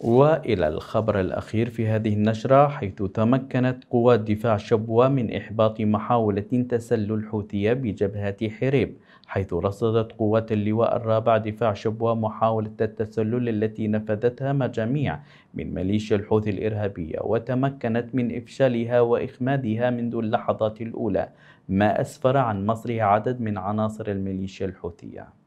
والى الخبر الاخير في هذه النشره حيث تمكنت قوات دفاع شبوه من احباط محاوله تسلل الحوثيه بجبهه حريب حيث رصدت قوات اللواء الرابع دفاع شبوه محاولة التسلل التي نفذتها مجاميع من ميليشيا الحوثي الإرهابية وتمكنت من إفشالها وإخمادها منذ اللحظات الأولى ما أسفر عن مصر عدد من عناصر الميليشيا الحوثية